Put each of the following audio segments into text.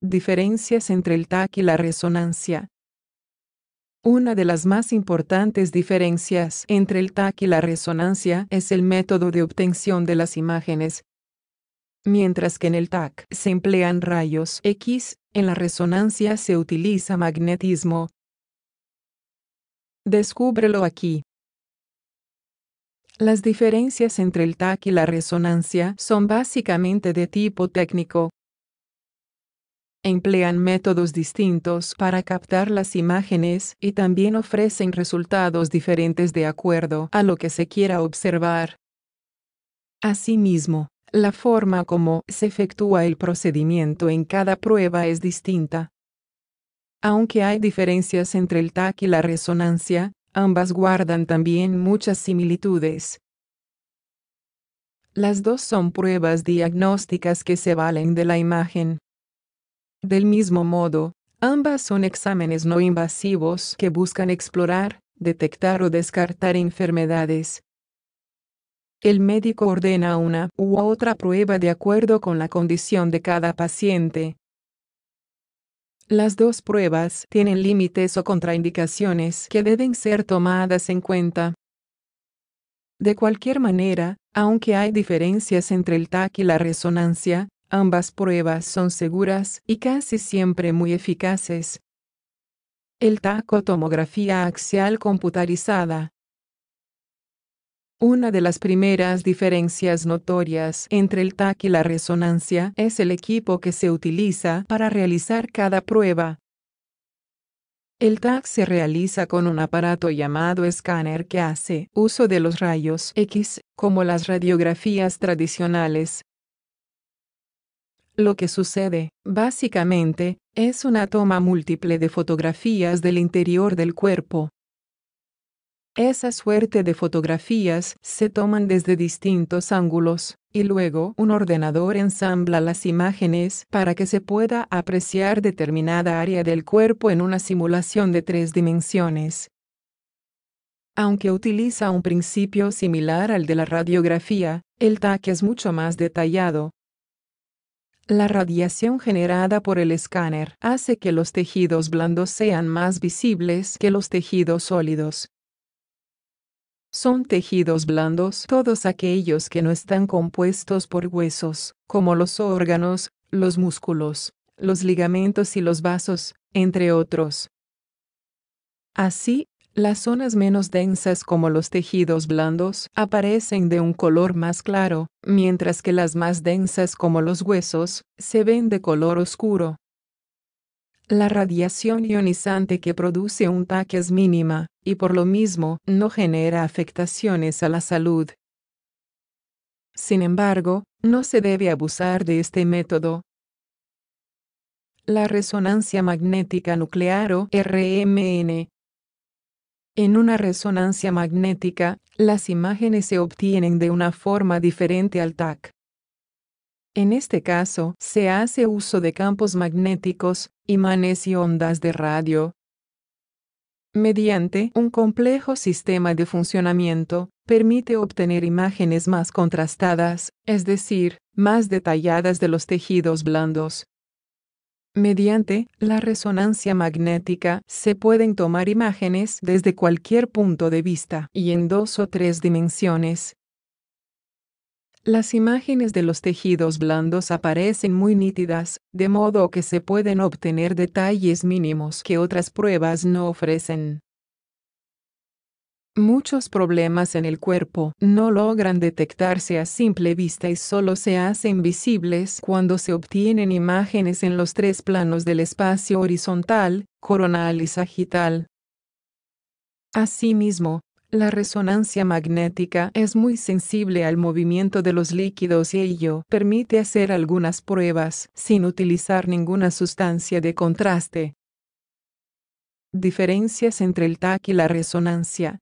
Diferencias entre el TAC y la resonancia. Una de las más importantes diferencias entre el TAC y la resonancia es el método de obtención de las imágenes. Mientras que en el TAC se emplean rayos X, en la resonancia se utiliza magnetismo. Descúbrelo aquí. Las diferencias entre el TAC y la resonancia son básicamente de tipo técnico. Emplean métodos distintos para captar las imágenes y también ofrecen resultados diferentes de acuerdo a lo que se quiera observar. Asimismo, la forma como se efectúa el procedimiento en cada prueba es distinta. Aunque hay diferencias entre el TAC y la resonancia, Ambas guardan también muchas similitudes. Las dos son pruebas diagnósticas que se valen de la imagen. Del mismo modo, ambas son exámenes no invasivos que buscan explorar, detectar o descartar enfermedades. El médico ordena una u otra prueba de acuerdo con la condición de cada paciente, las dos pruebas tienen límites o contraindicaciones que deben ser tomadas en cuenta. De cualquier manera, aunque hay diferencias entre el TAC y la resonancia, ambas pruebas son seguras y casi siempre muy eficaces. El TAC o tomografía axial computarizada una de las primeras diferencias notorias entre el TAC y la resonancia es el equipo que se utiliza para realizar cada prueba. El TAC se realiza con un aparato llamado escáner que hace uso de los rayos X, como las radiografías tradicionales. Lo que sucede, básicamente, es una toma múltiple de fotografías del interior del cuerpo, esa suerte de fotografías se toman desde distintos ángulos, y luego un ordenador ensambla las imágenes para que se pueda apreciar determinada área del cuerpo en una simulación de tres dimensiones. Aunque utiliza un principio similar al de la radiografía, el TAC es mucho más detallado, la radiación generada por el escáner hace que los tejidos blandos sean más visibles que los tejidos sólidos, son tejidos blandos todos aquellos que no están compuestos por huesos, como los órganos, los músculos, los ligamentos y los vasos, entre otros. Así, las zonas menos densas como los tejidos blandos aparecen de un color más claro, mientras que las más densas como los huesos se ven de color oscuro. La radiación ionizante que produce un TAC es mínima, y por lo mismo no genera afectaciones a la salud. Sin embargo, no se debe abusar de este método. La resonancia magnética nuclear o RMN. En una resonancia magnética, las imágenes se obtienen de una forma diferente al TAC. En este caso, se hace uso de campos magnéticos, imanes y ondas de radio, mediante un complejo sistema de funcionamiento, permite obtener imágenes más contrastadas, es decir, más detalladas de los tejidos blandos. Mediante la resonancia magnética se pueden tomar imágenes desde cualquier punto de vista y en dos o tres dimensiones, las imágenes de los tejidos blandos aparecen muy nítidas, de modo que se pueden obtener detalles mínimos que otras pruebas no ofrecen. Muchos problemas en el cuerpo no logran detectarse a simple vista y solo se hacen visibles cuando se obtienen imágenes en los tres planos del espacio horizontal, coronal y sagital. Asimismo, la resonancia magnética es muy sensible al movimiento de los líquidos y ello permite hacer algunas pruebas sin utilizar ninguna sustancia de contraste. Diferencias entre el TAC y la resonancia.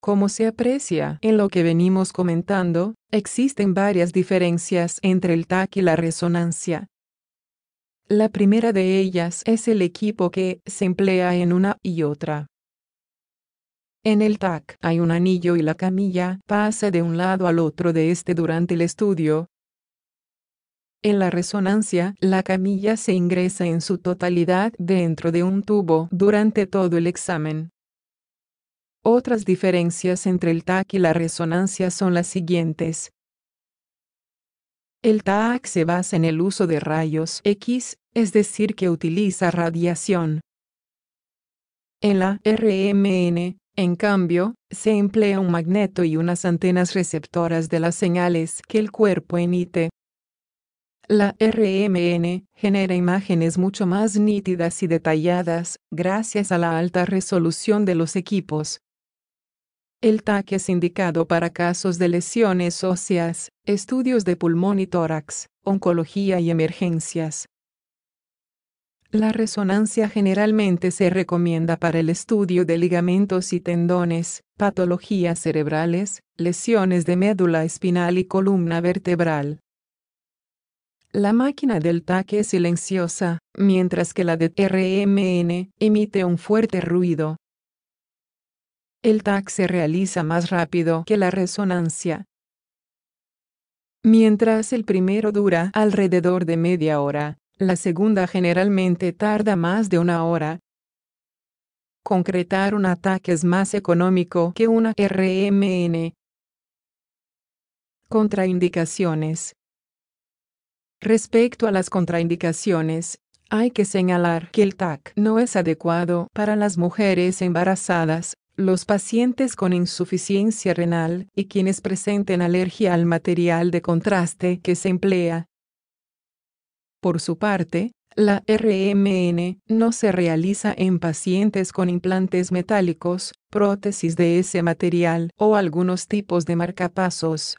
Como se aprecia en lo que venimos comentando, existen varias diferencias entre el TAC y la resonancia. La primera de ellas es el equipo que se emplea en una y otra. En el TAC hay un anillo y la camilla pasa de un lado al otro de este durante el estudio. En la resonancia, la camilla se ingresa en su totalidad dentro de un tubo durante todo el examen. Otras diferencias entre el TAC y la resonancia son las siguientes. El TAC se basa en el uso de rayos X, es decir, que utiliza radiación. En la RMN, en cambio, se emplea un magneto y unas antenas receptoras de las señales que el cuerpo emite. La RMN genera imágenes mucho más nítidas y detalladas, gracias a la alta resolución de los equipos. El TAC es indicado para casos de lesiones óseas, estudios de pulmón y tórax, oncología y emergencias. La resonancia generalmente se recomienda para el estudio de ligamentos y tendones, patologías cerebrales, lesiones de médula espinal y columna vertebral. La máquina del TAC es silenciosa, mientras que la de RMN emite un fuerte ruido. El TAC se realiza más rápido que la resonancia. Mientras el primero dura alrededor de media hora, la segunda generalmente tarda más de una hora. Concretar un ataque es más económico que una RMN. Contraindicaciones. Respecto a las contraindicaciones, hay que señalar que el TAC no es adecuado para las mujeres embarazadas, los pacientes con insuficiencia renal y quienes presenten alergia al material de contraste que se emplea. Por su parte, la RMN no se realiza en pacientes con implantes metálicos, prótesis de ese material o algunos tipos de marcapasos,